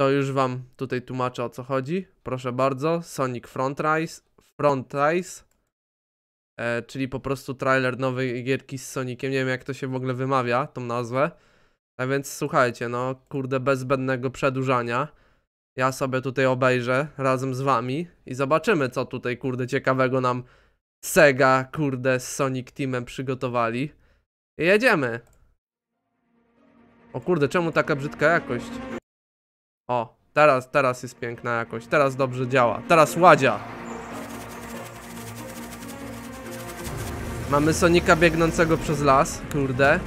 To już wam tutaj tłumaczę o co chodzi. Proszę bardzo, Sonic Front Rise. e, czyli po prostu trailer nowej gierki z Soniciem. Nie wiem jak to się w ogóle wymawia, tą nazwę. A więc słuchajcie, no kurde, bez zbędnego przedłużania. Ja sobie tutaj obejrzę razem z wami i zobaczymy co tutaj kurde ciekawego nam Sega kurde z Sonic Teamem przygotowali. I jedziemy! O kurde, czemu taka brzydka jakość? O, teraz, teraz jest piękna jakoś. Teraz dobrze działa. Teraz ładzia. Mamy Sonika biegnącego przez las. Kurde.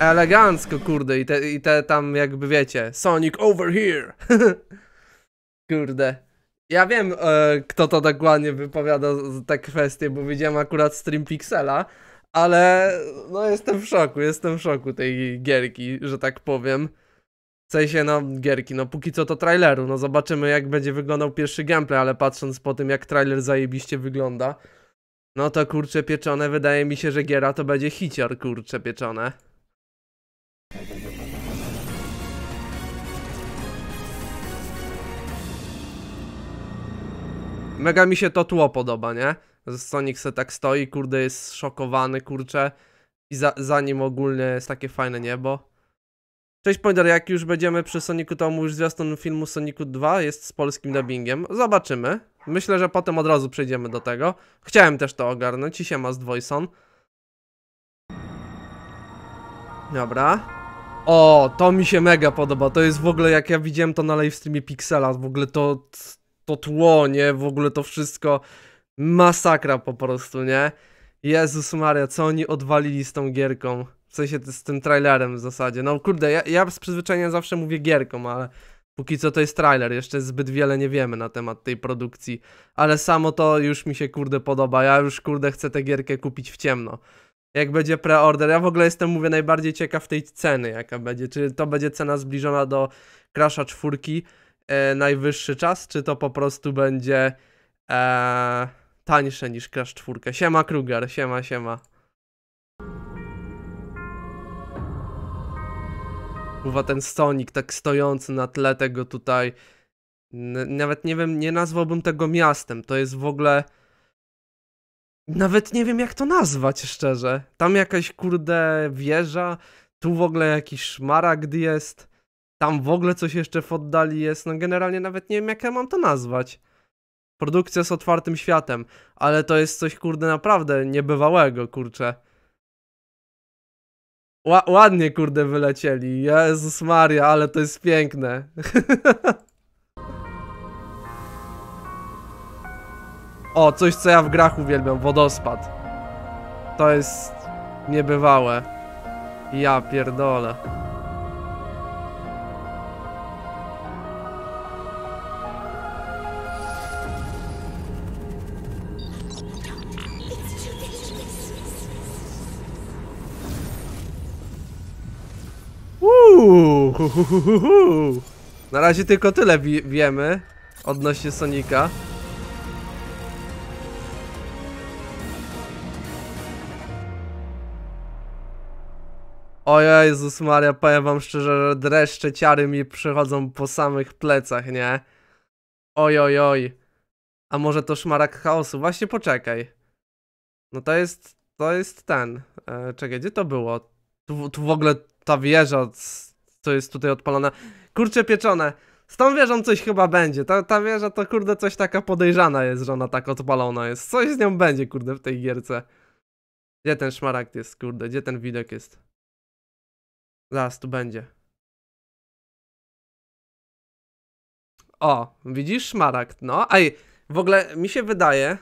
elegancko, kurde, i te, i te tam jakby wiecie, Sonic over here! kurde. Ja wiem, e, kto to dokładnie wypowiada te kwestie, bo widziałem akurat stream Pixela, ale no jestem w szoku, jestem w szoku tej gierki, że tak powiem. W sensie, no, gierki, no póki co to traileru, no zobaczymy jak będzie wyglądał pierwszy gameplay, ale patrząc po tym jak trailer zajebiście wygląda, no to kurcze pieczone, wydaje mi się, że giera to będzie hicior, kurcze pieczone. Mega mi się to tło podoba, nie? Sonic se tak stoi, kurde, jest szokowany, kurcze. I za, za nim ogólnie jest takie fajne niebo. Cześć Pointer, jak już będziemy przy Sonicu, to już zwiastun filmu Sonicu 2 jest z polskim dubbingiem. Zobaczymy. Myślę, że potem od razu przejdziemy do tego. Chciałem też to ogarnąć i ma z Dwojson. Dobra. O, to mi się mega podoba. To jest w ogóle, jak ja widziałem to na livestreamie Pixela, w ogóle to to tło, nie? W ogóle to wszystko masakra po prostu, nie? Jezus Maria, co oni odwalili z tą gierką. W sensie z tym trailerem w zasadzie. No kurde, ja, ja z przyzwyczajenia zawsze mówię gierką, ale póki co to jest trailer. Jeszcze zbyt wiele nie wiemy na temat tej produkcji. Ale samo to już mi się kurde podoba. Ja już kurde chcę tę gierkę kupić w ciemno. Jak będzie preorder, ja w ogóle jestem, mówię, najbardziej ciekaw tej ceny, jaka będzie. Czy to będzie cena zbliżona do Crasha czwórki? E, najwyższy czas, czy to po prostu będzie e, tańsze niż Crash 4. Siema Kruger, siema, siema. Uwa ten Sonic tak stojący na tle tego tutaj. Nawet nie wiem, nie nazwałbym tego miastem. To jest w ogóle. Nawet nie wiem, jak to nazwać szczerze. Tam jakaś kurde wieża, tu w ogóle jakiś szmaragd jest. Tam w ogóle coś jeszcze w oddali jest, no generalnie nawet nie wiem jak ja mam to nazwać. Produkcja z otwartym światem, ale to jest coś kurde naprawdę niebywałego, kurczę. Ła ładnie kurde wylecieli, Jezus Maria, ale to jest piękne. o, coś co ja w grach uwielbiam, wodospad. To jest niebywałe. Ja pierdolę. Na razie tylko tyle wi wiemy odnośnie Sonika. O Jezus Maria, powiem wam szczerze, że dreszcze ciary mi przychodzą po samych plecach, nie? Oj, oj, oj. A może to szmarak chaosu? Właśnie poczekaj. No to jest, to jest ten. E, czekaj, gdzie to było? Tu, tu w ogóle ta wieża co jest tutaj odpalone. Kurczę pieczone. Z tą wieżą coś chyba będzie. Ta, ta wieża to kurde coś taka podejrzana jest, że ona tak odpalona jest. Coś z nią będzie kurde w tej gierce. Gdzie ten szmaragd jest kurde? Gdzie ten widok jest? Zaraz tu będzie. O, widzisz szmaragd, no. Aj, w ogóle mi się wydaje,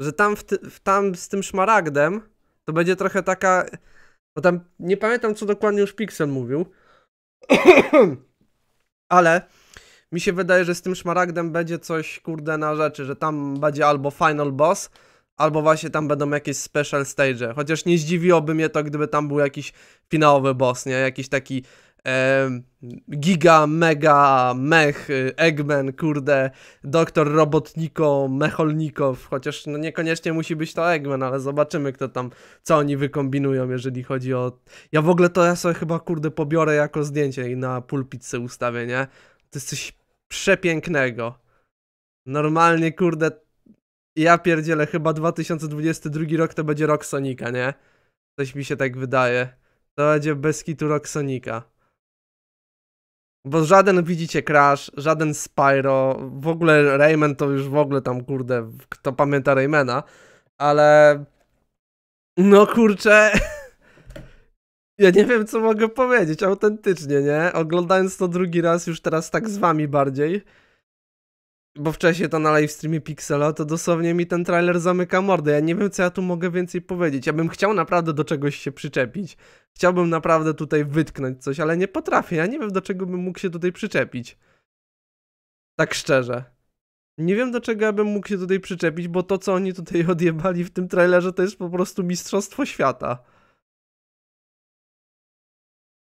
że tam, w, w tam z tym szmaragdem to będzie trochę taka... Bo tam nie pamiętam co dokładnie już Pixel mówił, Ale mi się wydaje, że z tym szmaragdem będzie coś kurde na rzeczy, że tam będzie albo final boss, albo właśnie tam będą jakieś special stage. E. Chociaż nie zdziwiłoby mnie to, gdyby tam był jakiś finałowy boss, nie? Jakiś taki Giga, Mega, Mech, Eggman, kurde, Doktor Robotniko, Mecholnikow, chociaż no niekoniecznie musi być to Eggman, ale zobaczymy kto tam, co oni wykombinują, jeżeli chodzi o... Ja w ogóle to ja sobie chyba, kurde, pobiorę jako zdjęcie i na pulpitce ustawię, nie? To jest coś przepięknego. Normalnie, kurde, ja pierdzielę, chyba 2022 rok to będzie rok Sonika, nie? Coś mi się tak wydaje. To będzie bez kitu rok Sonika. Bo żaden, widzicie, Crash, żaden Spyro, w ogóle Rayman to już w ogóle tam, kurde, kto pamięta Raymana, ale... No kurczę... Ja nie wiem, co mogę powiedzieć, autentycznie, nie? Oglądając to drugi raz, już teraz tak z wami bardziej, bo wcześniej to na live streamie Pixela, to dosłownie mi ten trailer zamyka mordę. Ja nie wiem, co ja tu mogę więcej powiedzieć. Ja bym chciał naprawdę do czegoś się przyczepić. Chciałbym naprawdę tutaj wytknąć coś, ale nie potrafię. Ja nie wiem, do czego bym mógł się tutaj przyczepić. Tak szczerze. Nie wiem, do czego ja bym mógł się tutaj przyczepić, bo to, co oni tutaj odjebali w tym trailerze, to jest po prostu mistrzostwo świata.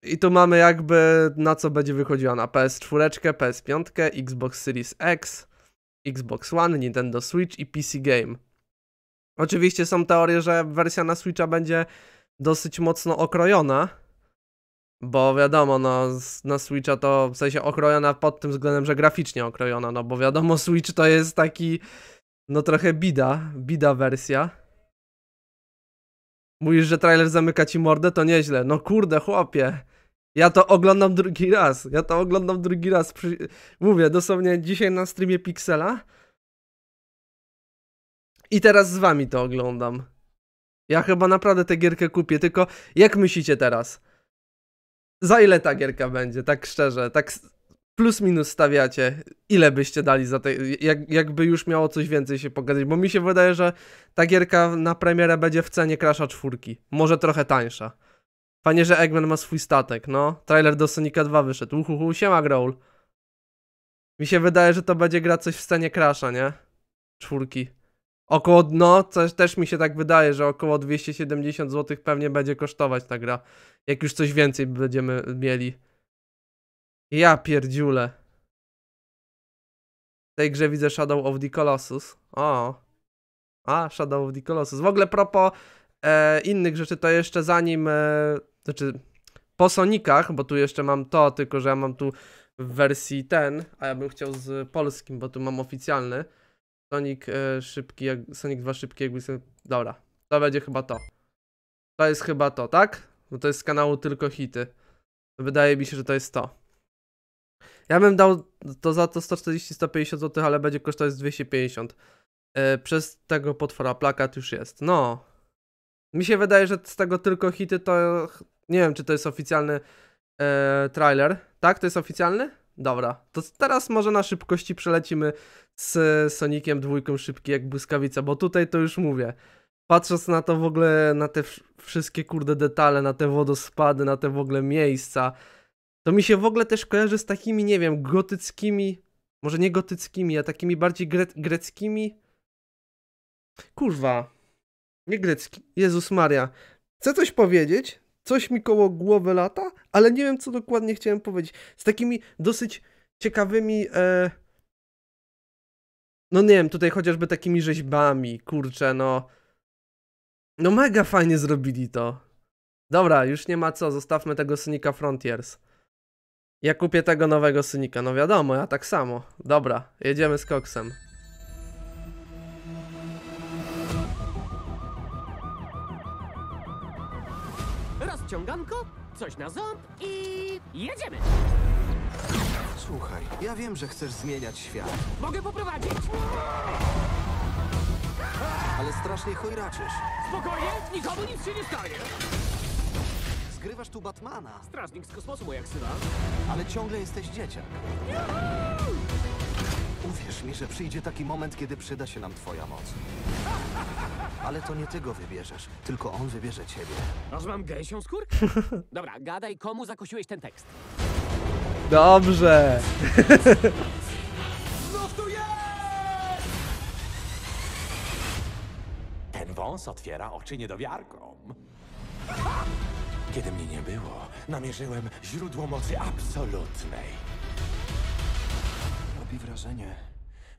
I tu mamy jakby na co będzie wychodziła na PS4, PS5, Xbox Series X, Xbox One, Nintendo Switch i PC Game. Oczywiście są teorie, że wersja na Switcha będzie dosyć mocno okrojona, bo wiadomo, no, na Switcha to w sensie okrojona pod tym względem, że graficznie okrojona, no bo wiadomo, Switch to jest taki, no trochę bida, bida wersja. Mówisz, że trailer zamyka ci mordę, to nieźle. No kurde, chłopie. Ja to oglądam drugi raz. Ja to oglądam drugi raz. Mówię dosłownie dzisiaj na streamie Pixela. I teraz z wami to oglądam. Ja chyba naprawdę tę gierkę kupię, tylko jak myślicie teraz? Za ile ta gierka będzie, tak szczerze, tak plus minus stawiacie? Ile byście dali za te, jak, jakby już miało coś więcej się pokazać? Bo mi się wydaje, że ta gierka na premierę będzie w cenie Crasha czwórki, może trochę tańsza. Fajnie, że Eggman ma swój statek, no. Trailer do Sonic 2 wyszedł. Uhuhu, siema Growl. Mi się wydaje, że to będzie gra coś w stanie Crasha, nie? Czwórki. Około, no, też, też mi się tak wydaje, że około 270 zł pewnie będzie kosztować ta gra. Jak już coś więcej będziemy mieli. Ja pierdziule. W tej grze widzę Shadow of the Colossus. O. A, Shadow of the Colossus. W ogóle propo e, innych rzeczy, to jeszcze zanim, e, znaczy po Sonikach, bo tu jeszcze mam to, tylko że ja mam tu w wersji ten, a ja bym chciał z polskim, bo tu mam oficjalny. Sonic e, szybki, jak, Sonic 2 szybki, jakby sobie... Dobra, to będzie chyba to. To jest chyba to, tak? Bo to jest z kanału tylko hity. Wydaje mi się, że to jest to. Ja bym dał to za to 140-150 zł, ale będzie kosztować 250. Yy, e, przez tego potwora plakat już jest. No, mi się wydaje, że z tego tylko hity to. Nie wiem, czy to jest oficjalny e, trailer. Tak, to jest oficjalny? Dobra, to teraz może na szybkości przelecimy z Sonikiem dwójką szybki jak błyskawica, bo tutaj to już mówię. Patrząc na to w ogóle, na te wszystkie kurde detale, na te wodospady, na te w ogóle miejsca, to mi się w ogóle też kojarzy z takimi, nie wiem, gotyckimi, może nie gotyckimi, a takimi bardziej gre greckimi. Kurwa, nie grecki. Jezus Maria. Chcę coś powiedzieć, coś mi koło głowy lata, ale nie wiem, co dokładnie chciałem powiedzieć. Z takimi dosyć ciekawymi. E... No nie wiem, tutaj chociażby takimi rzeźbami, kurczę, no. No mega fajnie zrobili to. Dobra, już nie ma co, zostawmy tego Synika Frontiers. Ja kupię tego nowego Synika, no wiadomo, ja tak samo. Dobra, jedziemy z koksem. ściąganko, coś na ząb i jedziemy! Słuchaj, ja wiem, że chcesz zmieniać świat, Mogę poprowadzić! ale strasznie chojraczysz. Spokojnie, nikomu nic się nie stanie! Zgrywasz tu Batmana, Strażnik z kosmosu moja ksywa. ale ciągle jesteś dzieciak. Juhu! Uwierz mi, że przyjdzie taki moment, kiedy przyda się nam twoja moc. Ale to nie ty go wybierzesz, tylko on wybierze ciebie. Aż mam gęsią skórkę? Dobra, gadaj, komu zakosiłeś ten tekst. Dobrze. Ten wąs otwiera oczy niedowiarkom. Kiedy mnie nie było, namierzyłem źródło mocy absolutnej. Robi wrażenie,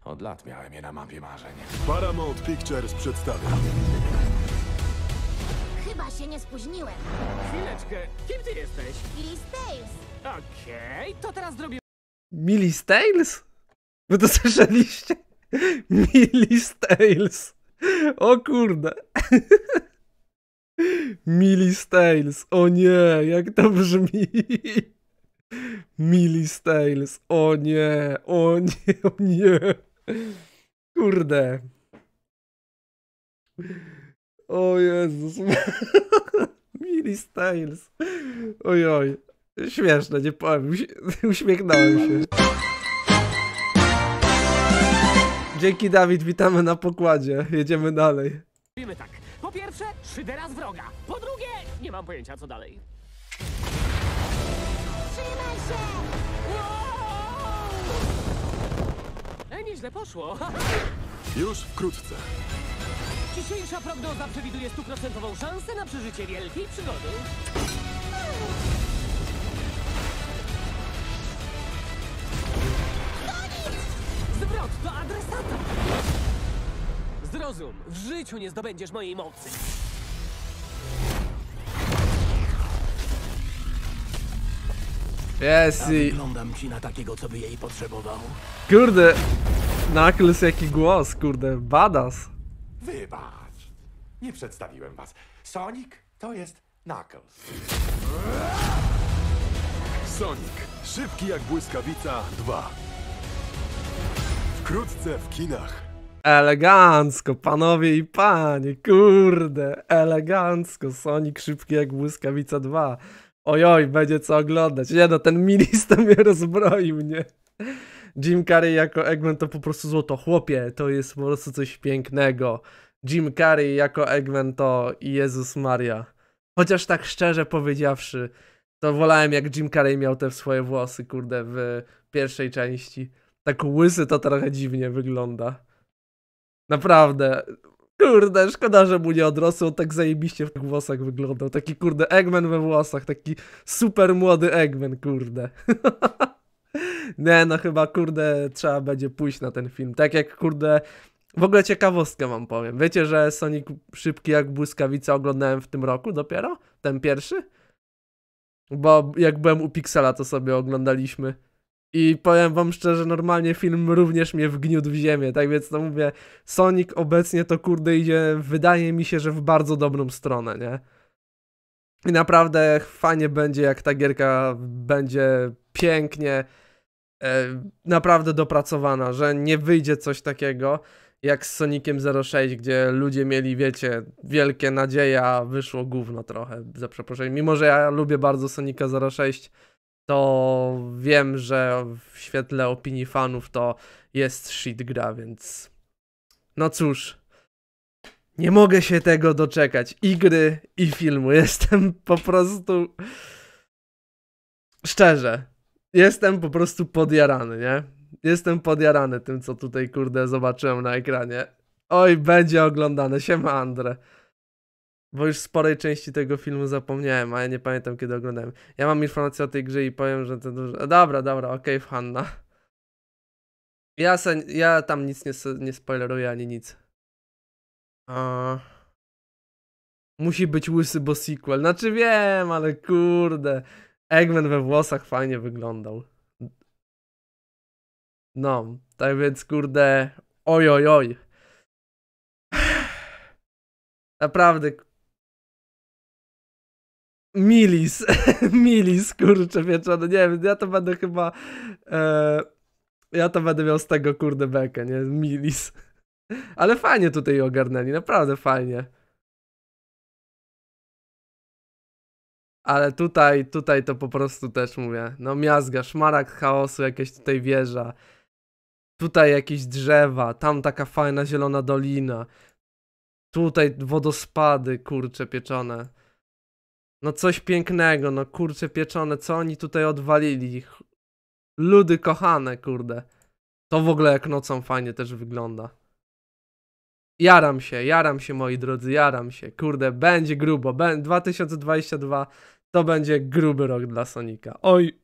od lat miałem je na mapie marzeń. Paramount Pictures przedstawia. Chyba się nie spóźniłem. Chwileczkę, kim ty jesteś? Billy Stales. Okej, to teraz zrobimy... Millie Stales? Wy to słyszeliście? Millie Stales. O kurde. Millie Stales. O nie, jak to brzmi. Millie Stales. O nie, o nie, o nie. Kurde. O Jezus. Mili Styles. Oj, oj. Śmieszne, nie powiem. Uśmiechnąłem się. Dzięki Dawid, witamy na pokładzie. Jedziemy dalej. Robimy tak. Po pierwsze, szydera z wroga. Po drugie, nie mam pojęcia co dalej. Trzymaj się! nieźle poszło. Już wkrótce. Dzisiejsza prognoza przewiduje stuprocentową szansę na przeżycie wielkiej przygody. Zwrot do adresata! Zrozum, w życiu nie zdobędziesz mojej mocy. Jest i... Wyglądam ci na takiego, co by jej potrzebował. Kurde, Knuckles, jaki głos, kurde, badas. Wybacz, nie przedstawiłem was. Sonic to jest Knuckles. Sonic, szybki jak błyskawica 2. Wkrótce w kinach. Elegancko, panowie i panie, kurde, elegancko, Sonic szybki jak błyskawica 2. Ojoj, będzie co oglądać. Nie no, ten minister mnie rozbroił, nie? Jim Carrey jako Eggman to po prostu złoto. Chłopie, to jest po prostu coś pięknego. Jim Carrey jako Eggman to Jezus Maria. Chociaż tak szczerze powiedziawszy, to wolałem jak Jim Carrey miał te swoje włosy, kurde, w pierwszej części. Tak łysy to trochę dziwnie wygląda. Naprawdę. Kurde, szkoda, że mu nie odrosło, tak zajebiście w tych włosach wyglądał. Taki kurde Eggman we włosach, taki super młody Eggman, kurde. Nie, no chyba, kurde, trzeba będzie pójść na ten film. Tak jak, kurde, w ogóle ciekawostkę wam powiem. Wiecie, że Sonic Szybki jak Błyskawica oglądałem w tym roku dopiero? Ten pierwszy? Bo jak byłem u Pixela, to sobie oglądaliśmy. I powiem wam szczerze, normalnie film również mnie wgniótł w ziemię, tak więc to no mówię, Sonic obecnie to kurde idzie, wydaje mi się, że w bardzo dobrą stronę, nie? I naprawdę fajnie będzie, jak ta gierka będzie pięknie, e, naprawdę dopracowana, że nie wyjdzie coś takiego jak z Soniciem 06, gdzie ludzie mieli, wiecie, wielkie nadzieje, a wyszło gówno trochę, za przeproszeniem. Mimo, że ja lubię bardzo Sonika 06, to wiem, że w świetle opinii fanów to jest shit gra, więc no cóż. Nie mogę się tego doczekać. I gry, i filmu. Jestem po prostu. Szczerze, jestem po prostu podjarany, nie? Jestem podjarany tym, co tutaj, kurde, zobaczyłem na ekranie. Oj, będzie oglądane, siema Andre. Bo już sporej części tego filmu zapomniałem, a ja nie pamiętam, kiedy oglądałem. Ja mam informację o tej grze i powiem, że to dużo... Dobra, dobra, okej, okay, Hanna. Ja, se, ja tam nic nie, nie spoileruję, ani nic. Uh, musi być łysy, bo sequel. Znaczy wiem, ale kurde... Eggman we włosach fajnie wyglądał. No, tak więc kurde, oj, oj, oj. Naprawdę. Milis, milis, kurczę wieczorem, nie wiem, ja to będę chyba, e, ja to będę miał z tego kurde bekę, nie, milis. Ale fajnie tutaj ogarnęli, naprawdę fajnie. Ale tutaj, tutaj to po prostu też mówię. No miazga, szmaragd chaosu, jakaś tutaj wieża. Tutaj jakieś drzewa, tam taka fajna zielona dolina. Tutaj wodospady, kurcze pieczone. No coś pięknego, no kurcze pieczone, co oni tutaj odwalili. Ludy kochane, kurde. To w ogóle jak nocą fajnie też wygląda. Jaram się, jaram się moi drodzy, jaram się. Kurde, będzie grubo. Be 2022 to będzie gruby rok dla Sonika. Oj,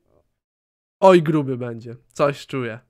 oj gruby będzie. Coś czuję.